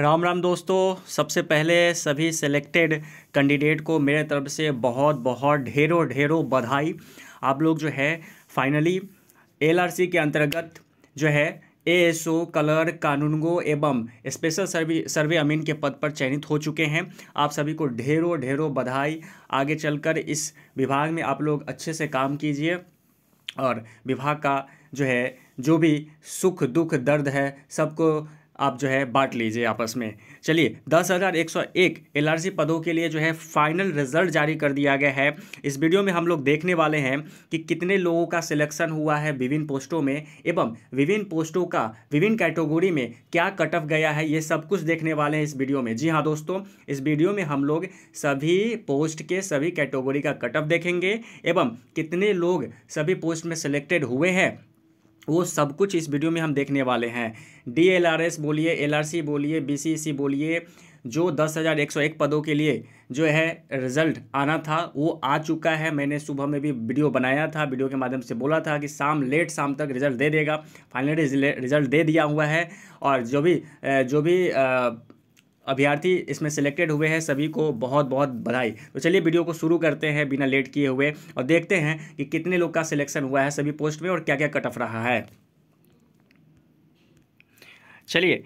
राम राम दोस्तों सबसे पहले सभी सिलेक्टेड कैंडिडेट को मेरे तरफ से बहुत बहुत ढेरों ढेरों बधाई आप लोग जो है फाइनली एलआरसी के अंतर्गत जो है एएसओ कलर कानूनगो एवं स्पेशल सर्वे सर्वे अमीन के पद पर चयनित हो चुके हैं आप सभी को ढेरों ढेरों बधाई आगे चलकर इस विभाग में आप लोग अच्छे से काम कीजिए और विभाग का जो है जो भी सुख दुख दर्द है सबको आप जो है बांट लीजिए आपस में चलिए दस हज़ार एक सौ एक एल पदों के लिए जो है फाइनल रिजल्ट जारी कर दिया गया है इस वीडियो में हम लोग देखने वाले हैं कि कितने लोगों का सिलेक्शन हुआ है विभिन्न पोस्टों में एवं विभिन्न पोस्टों का विभिन्न कैटेगोरी में क्या कट ऑफ गया है ये सब कुछ देखने वाले हैं इस वीडियो में जी हाँ दोस्तों इस वीडियो में हम लोग सभी पोस्ट के सभी कैटेगोरी का कट ऑफ देखेंगे एवं कितने लोग सभी पोस्ट में सिलेक्टेड हुए हैं वो सब कुछ इस वीडियो में हम देखने वाले हैं डी एल आर एस बोलिए एल आर सी बोलिए बी सी सी बोलिए जो दस हज़ार एक सौ एक पदों के लिए जो है रिज़ल्ट आना था वो आ चुका है मैंने सुबह में भी वीडियो बनाया था वीडियो के माध्यम से बोला था कि शाम लेट शाम तक रिज़ल्ट दे देगा फाइनली रिज़ल्ट दे दिया हुआ है और जो भी जो भी आ, अभ्यर्थी इसमें सिलेक्टेड हुए हैं सभी को बहुत बहुत बधाई तो चलिए वीडियो को शुरू करते हैं बिना लेट किए हुए और देखते हैं कि कितने लोग का सिलेक्शन हुआ है सभी पोस्ट में और क्या क्या कटअप रहा है चलिए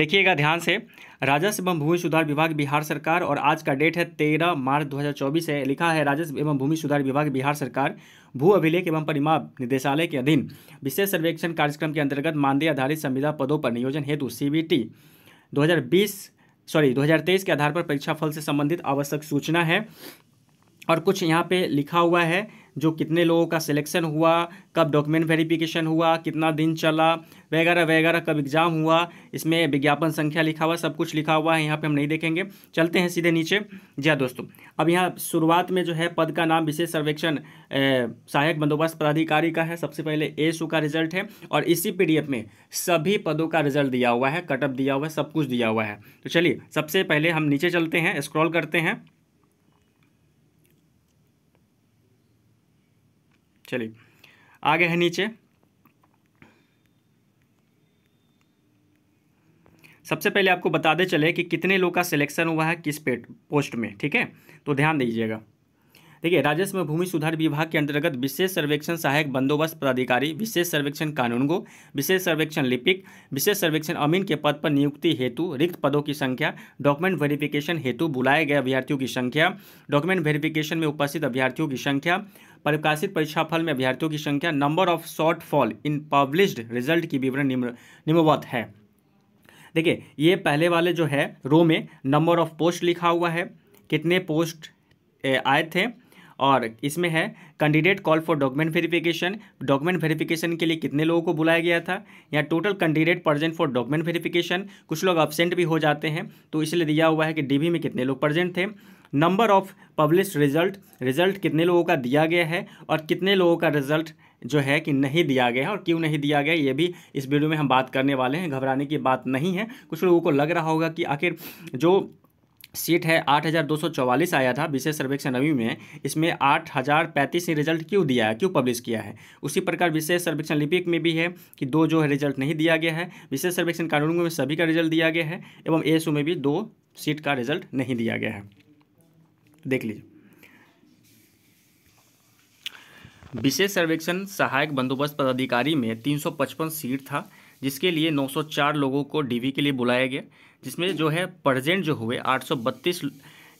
देखिएगा ध्यान से राजस्व एवं भूमि सुधार विभाग बिहार सरकार और आज का डेट है तेरह मार्च 2024 है लिखा है राजस्व एवं भूमि सुधार विभाग बिहार सरकार भू अभिलेख एवं परिमाप निदेशालय के अधीन विशेष सर्वेक्षण कार्यक्रम के अंतर्गत मानदेय आधारित संविदा पदों पर नियोजन हेतु सी 2020 सॉरी 2023 के आधार पर परीक्षाफल से संबंधित आवश्यक सूचना है और कुछ यहाँ पे लिखा हुआ है जो कितने लोगों का सिलेक्शन हुआ कब डॉक्यूमेंट वेरिफिकेशन हुआ कितना दिन चला वगैरह वगैरह कब एग्ज़ाम हुआ इसमें विज्ञापन संख्या लिखा हुआ सब कुछ लिखा हुआ है यहाँ पे हम नहीं देखेंगे चलते हैं सीधे नीचे जी दोस्तों अब यहाँ शुरुआत में जो है पद का नाम विशेष सर्वेक्षण सहायक बंदोबस्त पदाधिकारी का है सबसे पहले एसओ का रिजल्ट है और इसी पी में सभी पदों का रिजल्ट दिया हुआ है कटअप दिया हुआ है सब कुछ दिया हुआ है तो चलिए सबसे पहले हम नीचे चलते हैं स्क्रॉल करते हैं चलिए आगे है नीचे सबसे पहले आपको बता दे चले कि कितने लोग का सिलेक्शन हुआ है किस पेट पोस्ट में ठीक है तो ध्यान दीजिएगा देखिए राजस्व में भूमि सुधार विभाग के अंतर्गत विशेष सर्वेक्षण सहायक बंदोबस्त पदाधिकारी विशेष सर्वेक्षण कानूनगो विशेष सर्वेक्षण लिपिक विशेष सर्वेक्षण अमीन के पद पर नियुक्ति हेतु रिक्त पदों की संख्या डॉक्यूमेंट वेरिफिकेशन हेतु बुलाए गए अभ्यर्थियों की संख्या डॉक्यूमेंट वेरिफिकेशन में उपस्थित अभ्यर्थियों की संख्या प्रकाशित परीक्षा फल में अभ्यर्थियों की संख्या number of short fall in published result की विवरण निम्नवत है देखिए ये पहले वाले जो है रो में नंबर ऑफ पोस्ट लिखा हुआ है कितने पोस्ट आए थे और इसमें है candidate call for document verification document verification के लिए कितने लोगों को बुलाया गया था या total candidate present for document verification कुछ लोग एबसेंट भी हो जाते हैं तो इसलिए दिया हुआ है कि डी में कितने लोग प्रजेंट थे number of publish result result कितने लोगों का दिया गया है और कितने लोगों का रिजल्ट जो है कि नहीं दिया गया है और क्यों नहीं दिया गया ये भी इस वीडियो में हम बात करने वाले हैं घबराने की बात नहीं है कुछ लोगों को लग रहा होगा कि आखिर जो सीट है चौवालीस आया था विशेष सर्वेक्षण नवी में इसमें पैंतीस ने रिजल्ट क्यों दिया है क्यों पब्लिश किया है उसी प्रकार विशेष सर्वेक्षण लिपिक में भी है कि दो जो है रिजल्ट नहीं दिया गया है विशेष सर्वेक्षण कानून में सभी का रिजल्ट दिया गया है एवं ए में भी दो सीट का रिजल्ट नहीं दिया गया है देख लीजिए विशेष सर्वेक्षण सहायक बंदोबस्त पदाधिकारी में 355 सीट था जिसके लिए 904 लोगों को डीवी के लिए बुलाया गया जिसमें जो है प्रजेंट जो हुए 832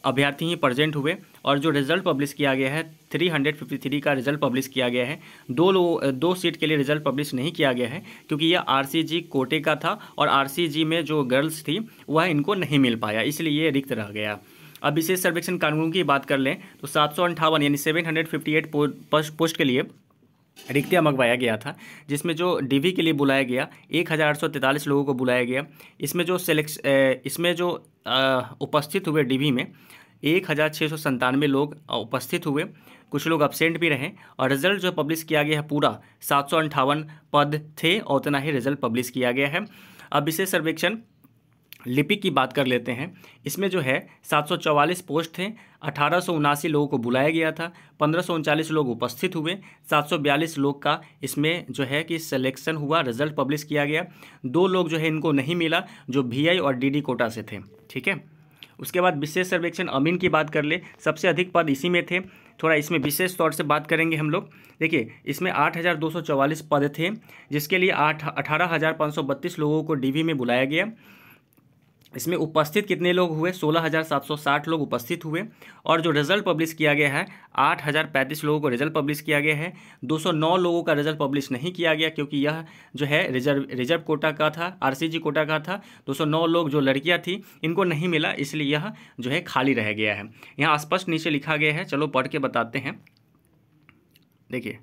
अभ्यर्थी ही प्रजेंट हुए और जो रिजल्ट पब्लिश किया गया है 353 का रिजल्ट पब्लिश किया गया है दो लोग दो सीट के लिए रिजल्ट पब्लिश नहीं किया गया है क्योंकि यह आरसीजी कोटे का था और आरसीजी में जो गर्ल्स थी वह इनको नहीं मिल पाया इसलिए ये रिक्त रह गया अब विशेष सर्वेक्षण कानून की बात कर लें तो सात यानी सेवन पोस्ट के लिए रिक्तिया मंगवाया गया था जिसमें जो डीवी के लिए बुलाया गया एक हज़ार आठ सौ तैंतालीस लोगों को बुलाया गया इसमें जो सेलेक्श इसमें जो उपस्थित हुए डीवी में एक हज़ार छः सौ संतानवे लोग उपस्थित हुए कुछ लोग अपसेंट भी रहे और रिजल्ट जो पब्लिश किया गया है पूरा सात सौ अंठावन पद थे और उतना ही रिजल्ट पब्लिश किया गया है अब विशेष सर्वेक्षण लिपिक की बात कर लेते हैं इसमें जो है 744 पोस्ट थे अठारह लोगों को बुलाया गया था पंद्रह लोग उपस्थित हुए 742 लोग का इसमें जो है कि सिलेक्शन हुआ रिजल्ट पब्लिश किया गया दो लोग जो है इनको नहीं मिला जो वीआई और डीडी कोटा से थे ठीक है उसके बाद विशेष सर्वेक्षण अमीन की बात कर ले सबसे अधिक पद इसी में थे थोड़ा इसमें विशेष तौर से बात करेंगे हम लोग देखिए इसमें 8,244 पद थे जिसके लिए आठ अठारह लोगों को डीवी में बुलाया गया इसमें उपस्थित कितने लोग हुए 16,760 लोग उपस्थित हुए और जो रिजल्ट पब्लिश किया गया है 8,035 लोगों को रिजल्ट पब्लिश किया गया है 209 लोगों का रिजल्ट पब्लिश नहीं किया गया क्योंकि यह जो है रिजर्व रिजर्व कोटा का था आरसीजी कोटा का था 209 लोग जो लड़कियां थी इनको नहीं मिला इसलिए यह जो है खाली रह गया है यहाँ स्पष्ट नीचे लिखा गया है चलो पढ़ के बताते हैं देखिए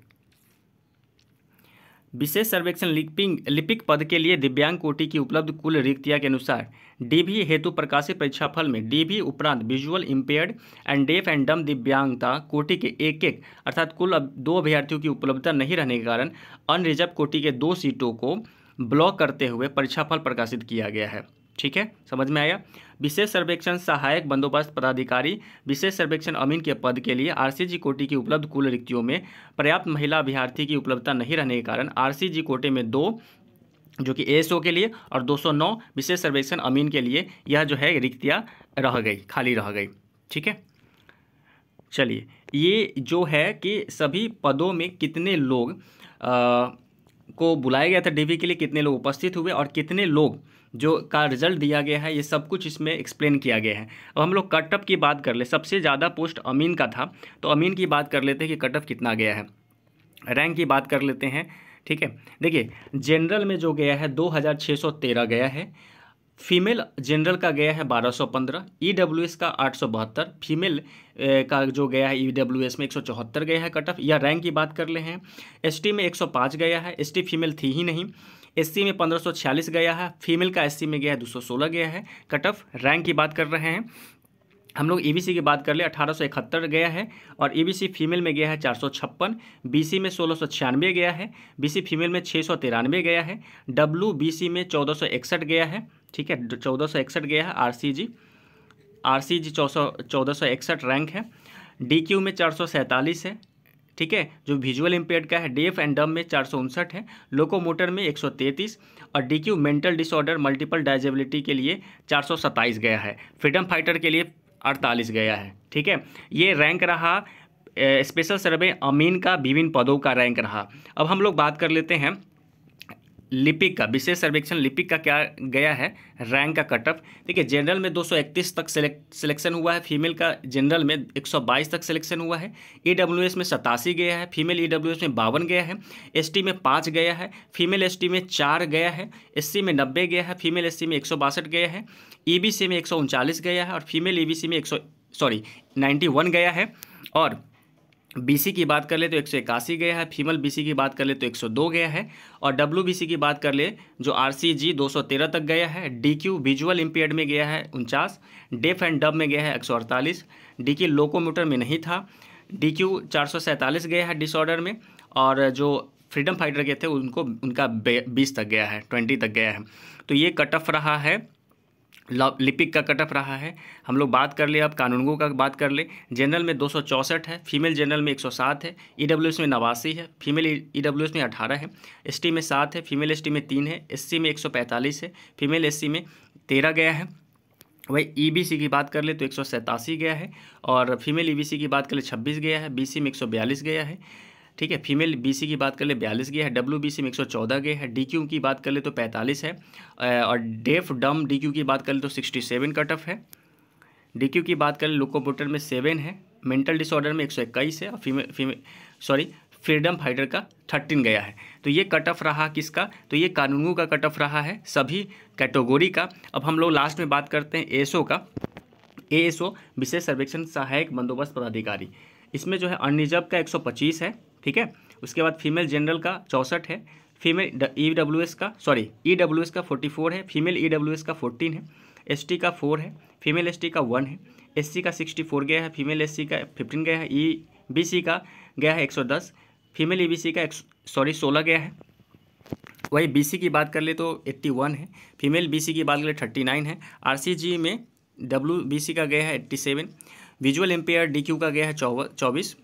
विशेष सर्वेक्षण लिपिंग लिपिक पद के लिए दिव्यांग कोटि की उपलब्ध कुल रिक्तिया के अनुसार डीबी हेतु प्रकाशित परीक्षाफल में डीबी उपरांत visual impaired and deaf and dumb दिव्यांगता कोटि के एक एक अर्थात कुल दो अभ्यर्थियों की उपलब्धता नहीं रहने के कारण अनरिजर्व कोटि के दो सीटों को ब्लॉक करते हुए परीक्षाफल प्रकाशित किया गया है ठीक है समझ में आया विशेष सर्वेक्षण सहायक बंदोबस्त पदाधिकारी विशेष सर्वेक्षण अमीन के पद के लिए आरसीजी कोटे की उपलब्ध कुल रिक्तियों में पर्याप्त महिला अभ्यार्थी की उपलब्धता नहीं रहने के कारण आरसीजी कोटे में दो जो कि एएसओ के लिए और 209 विशेष सर्वेक्षण अमीन के लिए यह जो है रिक्तियाँ रह गई खाली रह गई ठीक है चलिए ये जो है कि सभी पदों में कितने लोग आ, को बुलाया गया था डीवी के लिए कितने लोग उपस्थित हुए और कितने लोग जो का रिजल्ट दिया गया है ये सब कुछ इसमें एक्सप्लेन किया गया है अब हम लोग कटअप की बात कर ले सबसे ज़्यादा पोस्ट अमीन का था तो अमीन की बात कर लेते हैं कि कटअप कितना गया है रैंक की बात कर लेते हैं ठीक है देखिए जनरल में जो गया है दो गया है फीमेल जनरल का गया है 1215 ईडब्ल्यूएस e का बहत्तर फीमेल का जो गया है ईडब्ल्यूएस e में चौहत्तर गया है कट ऑफ या रैंक की बात कर ले हैं एसटी में 105 गया है एसटी फीमेल थी ही नहीं एससी में 1546 गया है फीमेल का एससी में गया है 216 गया है कट ऑफ रैंक की बात कर रहे हैं हम लोग ईबीसी e की बात कर ले इकहत्तर गया है और ईबीसी फीमेल में गया है चार सौ छप्पन बीसी में सोलह सौ छियानवे गया है बीसी फीमेल में छः सौ तिरानवे गया है डब्ल्यू सी में चौदह सौ इकसठ गया है ठीक है चौदह सौ इकसठ गया है R C ji are C जी चौदह सौ इकसठ रैंक है डी क्यू में चार सौ सैंतालीस है ठीक है जो विजुअल इम्पेयर का है डेफ एंड डम में चार सौ उनसठ है लोकोमोटर में एक सौ तैंतीस और D Q mental disorder multiple disability के लिए चार सौ सत्ताईस गया है फ्रीडम फाइटर के लिए अड़तालीस गया है ठीक है ये रैंक रहा स्पेशल सर्वे अमीन का विभिन्न पदों का रैंक रहा अब हम लोग बात कर लेते हैं लिपिक का विशेष सर्वेक्षण लिपिक का क्या गया है रैंक का कट ऑफ देखिए जनरल में 231 तक सिलेक्शन हुआ है फीमेल का जनरल में 122 तक सिलेक्शन हुआ है ईडब्ल्यूएस में सतासी गया है फीमेल ईडब्ल्यूएस में बावन गया है एसटी में पाँच गया है फीमेल एसटी में चार गया है एससी में नब्बे गया है फीमेल एस में एक गया है ई e में एक गया है और फीमेल ई e में एक सॉरी नाइन्टी गया है और बीसी की बात कर ले तो एक सौ इक्यासी गया है फीमेल बीसी की बात कर ले तो 102 गया है और डब्ल्यूबीसी की बात कर ले जो आरसीजी 213 तक गया है डीक्यू विजुअल इम्पेयर्ड में गया है उनचास डेफ एंड डब में गया है एक सौ अड़तालीस क्यू लोकोमोटर में नहीं था डी क्यू गया है डिसऑर्डर में और जो फ्रीडम फाइटर के थे उनको उनका बीस तक गया है ट्वेंटी तक गया है तो ये कट ऑफ रहा है लिपिक का कटअप रहा है हम लोग बात कर ले अब कानूनगो का बात कर ले जनरल में दो है फीमेल जनरल में 107 है ई e में नवासी है फीमेल ई e में 18 है एस में सात है फीमेल एस में तीन है एस में 145 है फीमेल एस में तेरह गया है वही ईबीसी e की बात कर ले तो एक गया है और फीमेल ईबीसी की बात कर ले छब्बीस गया है बीसी में 142 गया है ठीक है फीमेल बीसी की बात कर ले बयालीस गया है डब्ल्यू बी सी में एक सौ चौदह गए है डी क्यू की बात कर ले तो पैंतालीस है और डेफ डम डी क्यू की बात कर ले तो सिक्सटी सेवन कट ऑफ है डी क्यू की बात कर ले लोकोमोटर में सेवन है मेंटल डिसऑर्डर में एक सौ इक्कीस है और फीमे फीमे सॉरी फ्रीडम फाइटर का थर्टीन गया है तो ये कट ऑफ रहा किसका तो ये कानूनों का कट ऑफ रहा है सभी कैटेगोरी का अब हम लोग लास्ट में बात करते हैं ओ का एएसओ विशेष सर्वेक्षण सहायक बंदोबस्त पदाधिकारी इसमें जो है अनरिजर्व का 125 है ठीक है उसके बाद फीमेल जनरल का चौंसठ है फीमेल ई डब्ल्यू एस का सॉरी ई डब्ल्यू एस का फोर्टी फोर है फीमेल ई डब्ल्यू एस का फोर्टीन है एस टी का फोर है फीमेल एस टी का वन है एस सी का सिक्सटी फोर गया है फीमेल एस सी का फिफ्टीन गया है ई बी सी का गया है एक सौ दस फीमेल ई बी सी का सॉरी सोलह गया है वही बी सी की बात कर ले तो एट्टी वन है फीमेल बी सी की बात कर ले थर्टी नाइन है आर सी जी में डब्ल्यू बी सी का गया है eighty seven visual impaired D Q का गया है चौबीस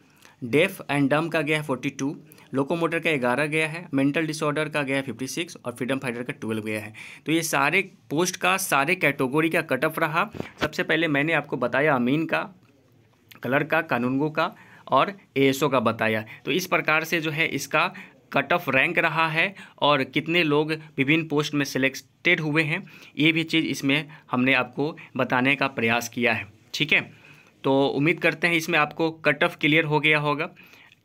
डेफ एंड डम का गया है फोर्टी टू लोकोमोटर का ग्यारह गया है मेंटल डिसऑर्डर का गया है फिफ्टी सिक्स और फ्रीडम फाइटर का ट्वेल्व गया है तो ये सारे पोस्ट का सारे कैटेगोरी का कटअप रहा सबसे पहले मैंने आपको बताया अमीन का कलर का कानूनगो का और ए का बताया तो इस प्रकार से जो है इसका कट ऑफ रैंक रहा है और कितने लोग विभिन्न पोस्ट में सिलेक्टेड हुए हैं ये भी चीज़ इसमें हमने आपको बताने का प्रयास किया है ठीक है तो उम्मीद करते हैं इसमें आपको कट ऑफ क्लियर हो गया होगा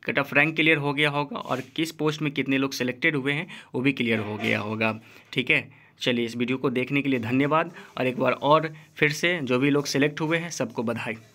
कट ऑफ रैंक क्लियर हो गया होगा और किस पोस्ट में कितने लोग सिलेक्टेड हुए हैं वो भी क्लियर हो गया होगा ठीक है चलिए इस वीडियो को देखने के लिए धन्यवाद और एक बार और फिर से जो भी लोग सिलेक्ट हुए हैं सबको बधाई